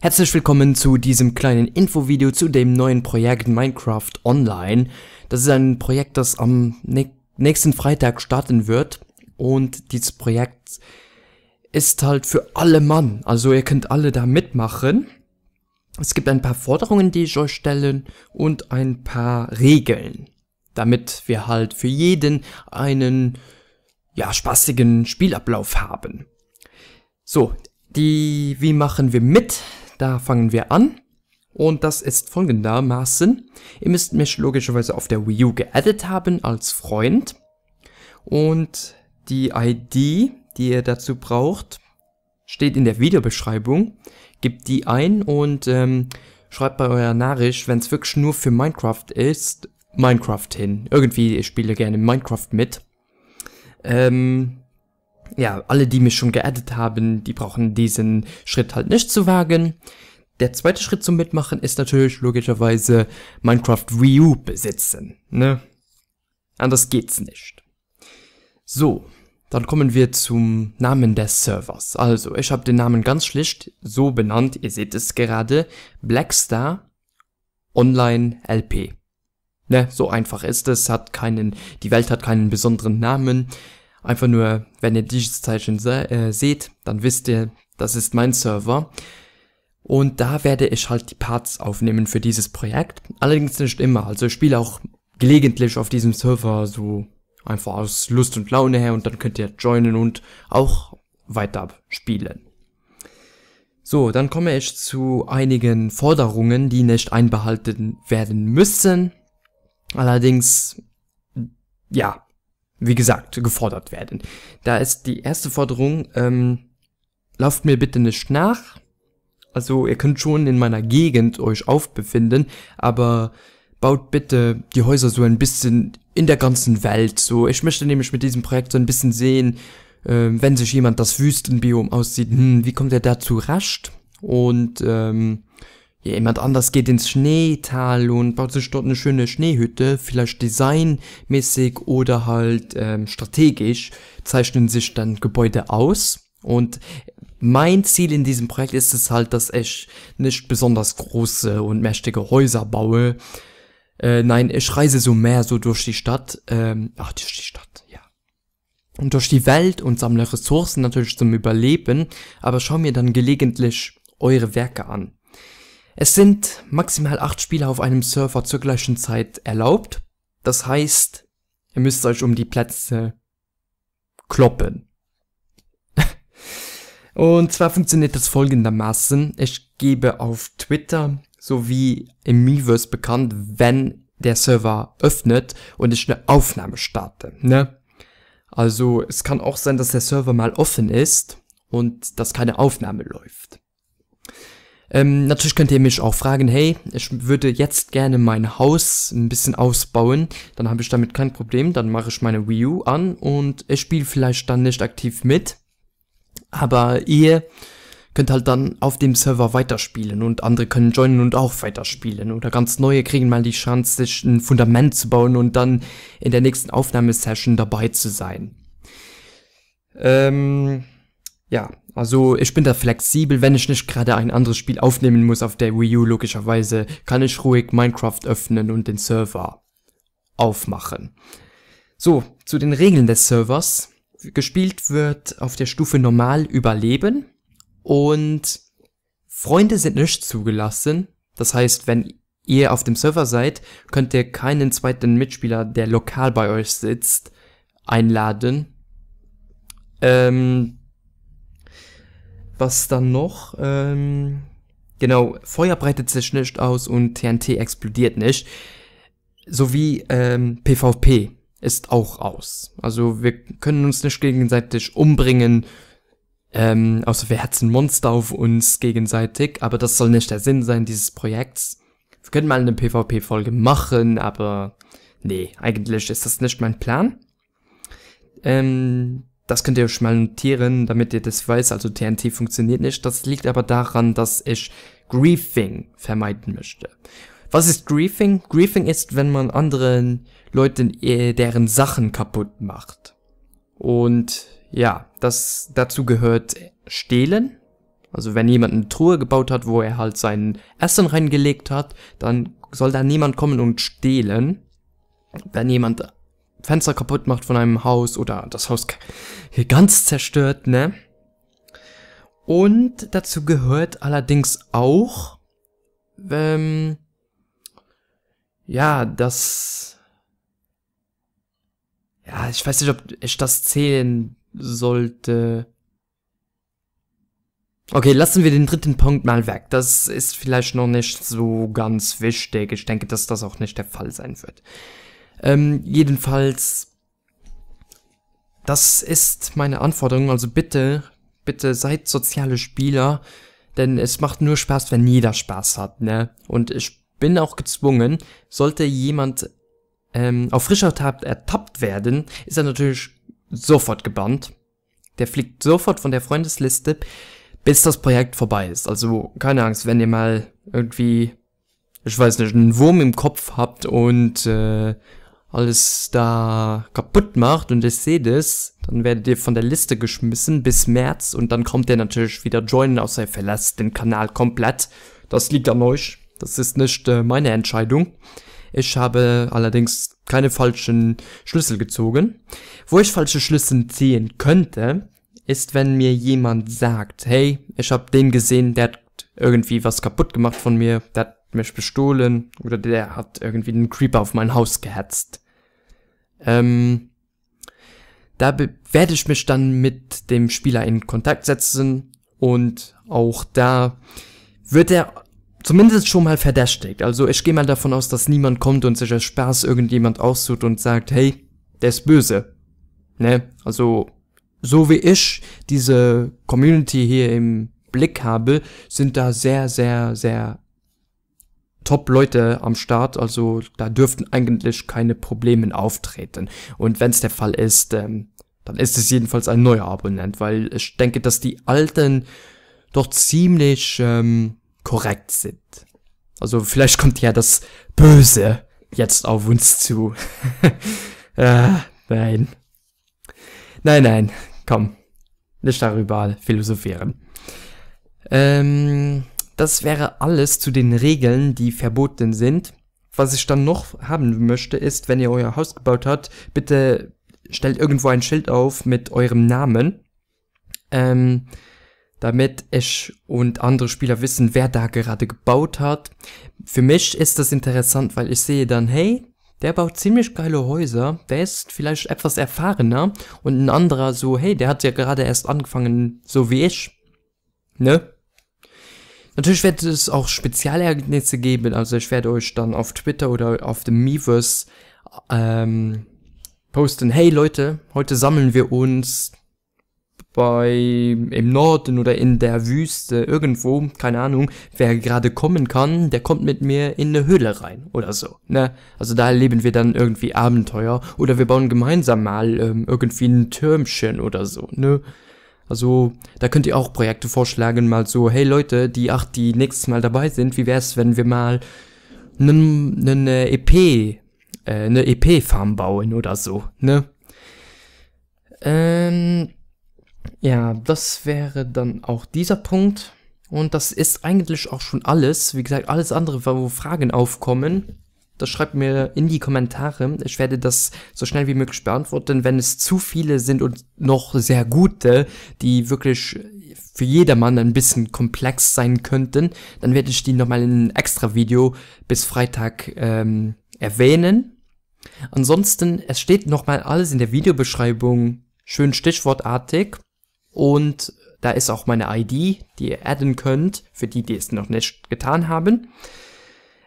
Herzlich willkommen zu diesem kleinen Infovideo zu dem neuen Projekt Minecraft Online. Das ist ein Projekt, das am nächsten Freitag starten wird und dieses Projekt ist halt für alle Mann, also ihr könnt alle da mitmachen. Es gibt ein paar Forderungen, die ich euch stellen und ein paar Regeln, damit wir halt für jeden einen ja, spaßigen Spielablauf haben. So, die, wie machen wir mit? Da fangen wir an. Und das ist folgendermaßen. Ihr müsst mich logischerweise auf der Wii U geaddet haben als Freund. Und die ID, die ihr dazu braucht, steht in der Videobeschreibung. Gebt die ein und ähm, schreibt bei eurer Nachricht, wenn es wirklich nur für Minecraft ist, Minecraft hin. Irgendwie, ich spiele gerne Minecraft mit. Ähm, ja, alle, die mich schon geaddet haben, die brauchen diesen Schritt halt nicht zu wagen. Der zweite Schritt zum Mitmachen ist natürlich logischerweise Minecraft Wii U besitzen, ne? Anders geht's nicht. So, dann kommen wir zum Namen des Servers. Also, ich habe den Namen ganz schlicht so benannt, ihr seht es gerade, Blackstar Online LP. Ne, so einfach ist es, hat keinen, die Welt hat keinen besonderen Namen. Einfach nur, wenn ihr dieses Zeichen se äh, seht, dann wisst ihr, das ist mein Server. Und da werde ich halt die Parts aufnehmen für dieses Projekt. Allerdings nicht immer. Also ich spiele auch gelegentlich auf diesem Server so einfach aus Lust und Laune her und dann könnt ihr joinen und auch weiter spielen. So, dann komme ich zu einigen Forderungen, die nicht einbehalten werden müssen. Allerdings, ja, wie gesagt, gefordert werden. Da ist die erste Forderung, ähm, lauft mir bitte nicht nach. Also ihr könnt schon in meiner Gegend euch aufbefinden, aber baut bitte die Häuser so ein bisschen in der ganzen Welt. So, ich möchte nämlich mit diesem Projekt so ein bisschen sehen, äh, wenn sich jemand das Wüstenbiom aussieht, hm, wie kommt er dazu rascht? Und ähm, ja, jemand anders geht ins Schneetal und baut sich dort eine schöne Schneehütte, vielleicht designmäßig oder halt ähm, strategisch, zeichnen sich dann Gebäude aus. Und mein Ziel in diesem Projekt ist es halt, dass ich nicht besonders große und mächtige Häuser baue. Äh, nein, ich reise so mehr so durch die Stadt, ähm, ach, durch die Stadt, ja. Und durch die Welt und sammle Ressourcen natürlich zum Überleben, aber schau mir dann gelegentlich eure Werke an. Es sind maximal acht Spieler auf einem Server zur gleichen Zeit erlaubt. Das heißt, ihr müsst euch um die Plätze kloppen. Und zwar funktioniert das folgendermaßen. Ich gebe auf Twitter sowie im Miiverse bekannt, wenn der Server öffnet und ich eine Aufnahme starte. Ne? Also es kann auch sein, dass der Server mal offen ist und dass keine Aufnahme läuft. Ähm, natürlich könnt ihr mich auch fragen, hey, ich würde jetzt gerne mein Haus ein bisschen ausbauen, dann habe ich damit kein Problem, dann mache ich meine Wii U an und ich spiele vielleicht dann nicht aktiv mit, aber ihr könnt halt dann auf dem Server weiterspielen und andere können joinen und auch weiterspielen oder ganz neue kriegen mal die Chance, sich ein Fundament zu bauen und dann in der nächsten Aufnahmesession dabei zu sein. Ähm, ja, also ich bin da flexibel, wenn ich nicht gerade ein anderes Spiel aufnehmen muss auf der Wii U logischerweise, kann ich ruhig Minecraft öffnen und den Server aufmachen. So, zu den Regeln des Servers. Gespielt wird auf der Stufe Normal Überleben und Freunde sind nicht zugelassen. Das heißt, wenn ihr auf dem Server seid, könnt ihr keinen zweiten Mitspieler, der lokal bei euch sitzt, einladen. Ähm, was dann noch? Ähm, genau, Feuer breitet sich nicht aus und TNT explodiert nicht. Sowie ähm, PvP ist auch aus. Also wir können uns nicht gegenseitig umbringen, ähm, außer wir hetzen Monster auf uns gegenseitig, aber das soll nicht der Sinn sein dieses Projekts. Wir können mal eine PvP-Folge machen, aber nee, eigentlich ist das nicht mein Plan. Ähm, das könnt ihr euch mal notieren, damit ihr das weiß. Also TNT funktioniert nicht. Das liegt aber daran, dass ich Griefing vermeiden möchte. Was ist Griefing? Griefing ist, wenn man anderen Leuten äh, deren Sachen kaputt macht. Und ja, das dazu gehört stehlen. Also wenn jemand eine Truhe gebaut hat, wo er halt sein Essen reingelegt hat, dann soll da niemand kommen und stehlen. Wenn jemand Fenster kaputt macht von einem Haus oder das Haus hier ganz zerstört, ne? Und dazu gehört allerdings auch, ähm, ja, das, ja, ich weiß nicht, ob ich das zählen sollte. Okay, lassen wir den dritten Punkt mal weg. Das ist vielleicht noch nicht so ganz wichtig. Ich denke, dass das auch nicht der Fall sein wird. Ähm, jedenfalls, das ist meine Anforderung. Also bitte, bitte seid soziale Spieler, denn es macht nur Spaß, wenn jeder Spaß hat, ne? Und ich bin auch gezwungen, sollte jemand ähm, auf frischer Tat ertappt werden, ist er natürlich sofort gebannt. Der fliegt sofort von der Freundesliste, bis das Projekt vorbei ist. Also keine Angst, wenn ihr mal irgendwie, ich weiß nicht, einen Wurm im Kopf habt und äh, alles da kaputt macht und ich sehe das, dann werdet ihr von der Liste geschmissen bis März und dann kommt ihr natürlich wieder joinen, außer ihr verlasst den Kanal komplett. Das liegt an euch. Das ist nicht äh, meine Entscheidung. Ich habe allerdings keine falschen Schlüssel gezogen. Wo ich falsche Schlüssel ziehen könnte, ist, wenn mir jemand sagt, hey, ich habe den gesehen, der hat irgendwie was kaputt gemacht von mir, der hat mich bestohlen oder der hat irgendwie einen Creeper auf mein Haus gehetzt. Ähm, da werde ich mich dann mit dem Spieler in Kontakt setzen und auch da wird er zumindest schon mal verdächtigt. Also ich gehe mal davon aus, dass niemand kommt und sich als Spaß irgendjemand aussucht und sagt, hey, der ist böse. Ne? Also so wie ich diese Community hier im Blick habe, sind da sehr, sehr, sehr Top-Leute am Start, also da dürften eigentlich keine Probleme auftreten. Und wenn es der Fall ist, ähm, dann ist es jedenfalls ein neuer Abonnent, weil ich denke, dass die alten doch ziemlich ähm, korrekt sind. Also vielleicht kommt ja das Böse jetzt auf uns zu. äh, nein. Nein, nein, komm. Nicht darüber philosophieren. Ähm, das wäre alles zu den Regeln, die verboten sind. Was ich dann noch haben möchte, ist, wenn ihr euer Haus gebaut habt, bitte stellt irgendwo ein Schild auf mit eurem Namen, ähm, damit ich und andere Spieler wissen, wer da gerade gebaut hat. Für mich ist das interessant, weil ich sehe dann, hey, der baut ziemlich geile Häuser, der ist vielleicht etwas erfahrener und ein anderer so, hey, der hat ja gerade erst angefangen, so wie ich. Ne? Natürlich wird es auch Spezialergebnisse geben, also ich werde euch dann auf Twitter oder auf dem Miiverse ähm, posten, hey Leute, heute sammeln wir uns bei im Norden oder in der Wüste irgendwo, keine Ahnung, wer gerade kommen kann, der kommt mit mir in eine Höhle rein oder so. Ne? Also da erleben wir dann irgendwie Abenteuer oder wir bauen gemeinsam mal ähm, irgendwie ein Türmchen oder so, ne? Also da könnt ihr auch Projekte vorschlagen, mal so, hey Leute, die acht, die nächstes Mal dabei sind, wie wär's, wenn wir mal eine EP, äh, eine äh, EP-Farm bauen oder so, ne? Ähm, ja, das wäre dann auch dieser Punkt. Und das ist eigentlich auch schon alles. Wie gesagt, alles andere, wo Fragen aufkommen, das schreibt mir in die Kommentare. Ich werde das so schnell wie möglich beantworten. Wenn es zu viele sind und noch sehr gute, die wirklich für jedermann ein bisschen komplex sein könnten, dann werde ich die nochmal in einem extra Video bis Freitag ähm, erwähnen. Ansonsten, es steht nochmal alles in der Videobeschreibung schön stichwortartig und da ist auch meine ID, die ihr adden könnt, für die, die es noch nicht getan haben.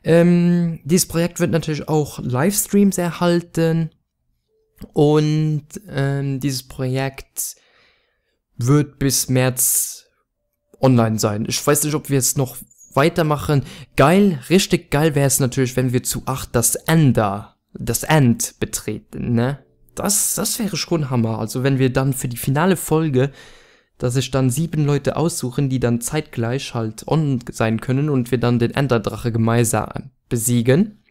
Ähm, dieses Projekt wird natürlich auch Livestreams erhalten und ähm, dieses Projekt wird bis März online sein. Ich weiß nicht, ob wir es noch weitermachen. Geil, richtig geil wäre es natürlich, wenn wir zu 8 das Ender, das End betreten, ne? Das, das wäre schon Hammer. Also wenn wir dann für die finale Folge dass ich dann sieben Leute aussuchen, die dann zeitgleich halt on sein können und wir dann den Enderdrache gemeinsam besiegen.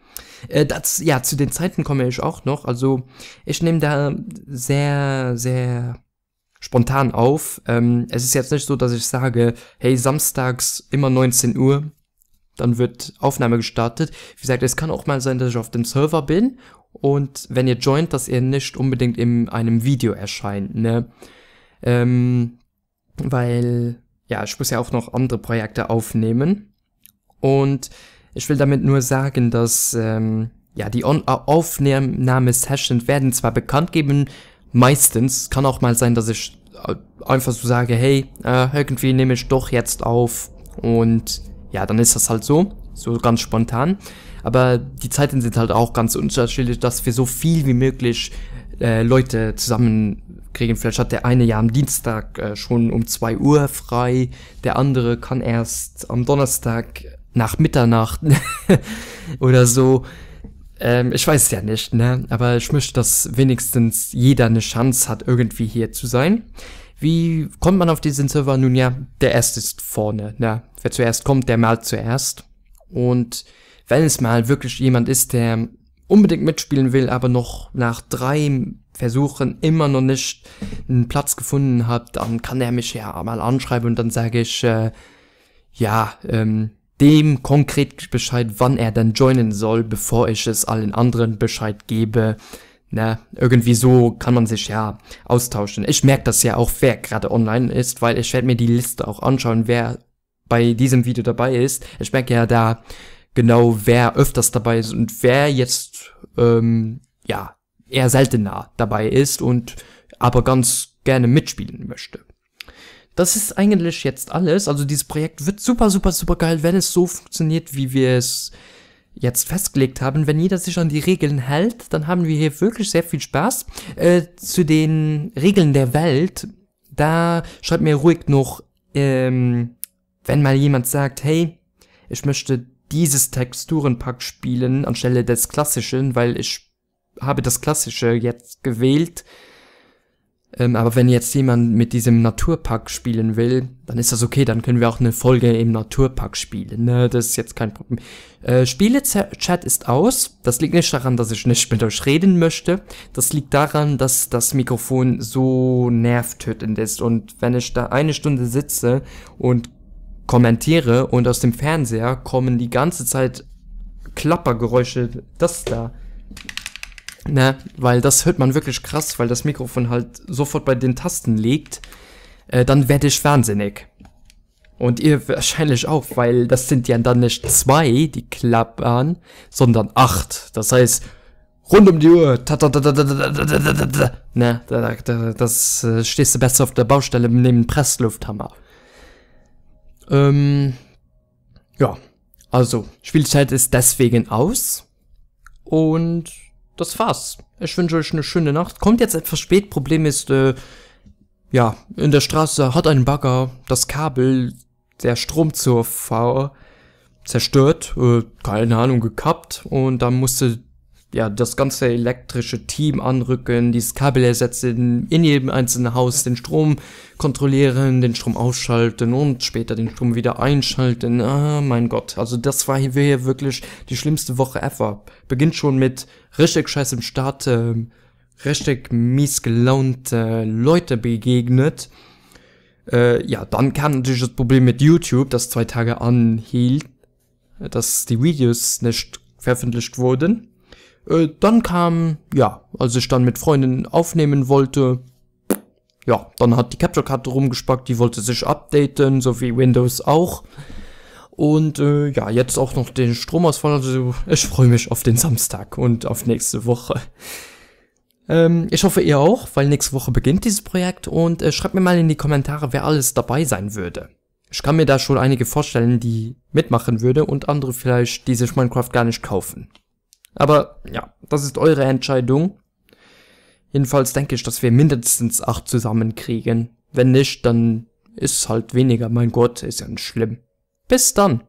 Äh, das, ja, zu den Zeiten komme ich auch noch. Also ich nehme da sehr, sehr spontan auf. Ähm, es ist jetzt nicht so, dass ich sage, hey, samstags immer 19 Uhr, dann wird Aufnahme gestartet. Wie gesagt, es kann auch mal sein, dass ich auf dem Server bin und wenn ihr joint, dass ihr nicht unbedingt in einem Video erscheint. Ne? Ähm, weil ja, ich muss ja auch noch andere Projekte aufnehmen. Und ich will damit nur sagen, dass ähm, ja, die äh, Aufnahmesessions werden zwar bekannt geben, meistens, kann auch mal sein, dass ich äh, einfach so sage, hey, äh, irgendwie nehme ich doch jetzt auf und ja, dann ist das halt so, so ganz spontan. Aber die Zeiten sind halt auch ganz unterschiedlich, dass wir so viel wie möglich äh, Leute zusammen kriegen. Vielleicht hat der eine ja am Dienstag äh, schon um zwei Uhr frei, der andere kann erst am Donnerstag nach Mitternacht oder so. Ähm, ich weiß ja nicht, ne? Aber ich möchte, dass wenigstens jeder eine Chance hat, irgendwie hier zu sein. Wie kommt man auf diesen Server? Nun ja, der erste ist vorne, ne? Wer zuerst kommt, der malt zuerst. Und wenn es mal wirklich jemand ist, der unbedingt mitspielen will, aber noch nach drei Versuchen immer noch nicht einen Platz gefunden habe, dann kann er mich ja mal anschreiben und dann sage ich, äh, ja, ähm, dem konkret Bescheid, wann er dann joinen soll, bevor ich es allen anderen Bescheid gebe. Na, irgendwie so kann man sich ja austauschen. Ich merke das ja auch, wer gerade online ist, weil ich werde mir die Liste auch anschauen, wer bei diesem Video dabei ist. Ich merke ja da genau, wer öfters dabei ist und wer jetzt, ähm, ja, eher seltener dabei ist und aber ganz gerne mitspielen möchte. Das ist eigentlich jetzt alles. Also dieses Projekt wird super, super, super geil, wenn es so funktioniert, wie wir es jetzt festgelegt haben. Wenn jeder sich an die Regeln hält, dann haben wir hier wirklich sehr viel Spaß. Äh, zu den Regeln der Welt, da schreibt mir ruhig noch, ähm, wenn mal jemand sagt, hey, ich möchte dieses Texturenpack spielen anstelle des klassischen, weil ich habe das Klassische jetzt gewählt. Ähm, aber wenn jetzt jemand mit diesem Naturpark spielen will, dann ist das okay, dann können wir auch eine Folge im Naturpark spielen. Ne? Das ist jetzt kein Problem. Äh, Spielechat ist aus. Das liegt nicht daran, dass ich nicht mit euch reden möchte. Das liegt daran, dass das Mikrofon so nervtötend ist. Und wenn ich da eine Stunde sitze und kommentiere und aus dem Fernseher kommen die ganze Zeit Klappergeräusche, das da. Ne? Weil das hört man wirklich krass, weil das Mikrofon halt sofort bei den Tasten liegt. Äh, dann werde ich wahnsinnig. Und ihr wahrscheinlich auch, weil das sind ja dann nicht zwei, die klappern, sondern acht. Das heißt, rund um die Uhr. Ta -ta -ta ne, da, da, das äh, stehst du besser auf der Baustelle neben Presslufthammer. Ähm, ja, also Spielzeit ist deswegen aus. Und das war's. Ich wünsche euch eine schöne Nacht. Kommt jetzt etwas spät. Problem ist, äh, ja, in der Straße hat ein Bagger das Kabel der Strom zur V zerstört, äh, keine Ahnung, gekappt und dann musste ja, das ganze elektrische Team anrücken, dieses Kabel ersetzen, in jedem einzelnen Haus den Strom kontrollieren, den Strom ausschalten und später den Strom wieder einschalten. Ah, mein Gott. Also das war hier wirklich die schlimmste Woche ever. Beginnt schon mit richtig scheiß im Start, äh, richtig mies gelaunte Leute begegnet. Äh, ja, dann kam natürlich das Problem mit YouTube, das zwei Tage anhielt, dass die Videos nicht veröffentlicht wurden äh, dann kam, ja, als ich dann mit Freundin aufnehmen wollte, ja, dann hat die Capture-Karte rumgespackt, die wollte sich updaten, so wie Windows auch. Und äh, ja, jetzt auch noch den Stromausfall. Also ich freue mich auf den Samstag und auf nächste Woche. Ähm, ich hoffe ihr auch, weil nächste Woche beginnt dieses Projekt und äh, schreibt mir mal in die Kommentare, wer alles dabei sein würde. Ich kann mir da schon einige vorstellen, die mitmachen würde und andere vielleicht, die sich Minecraft gar nicht kaufen. Aber ja, das ist eure Entscheidung. Jedenfalls denke ich, dass wir mindestens acht zusammenkriegen. Wenn nicht, dann ist halt weniger. Mein Gott, ist ja nicht schlimm. Bis dann.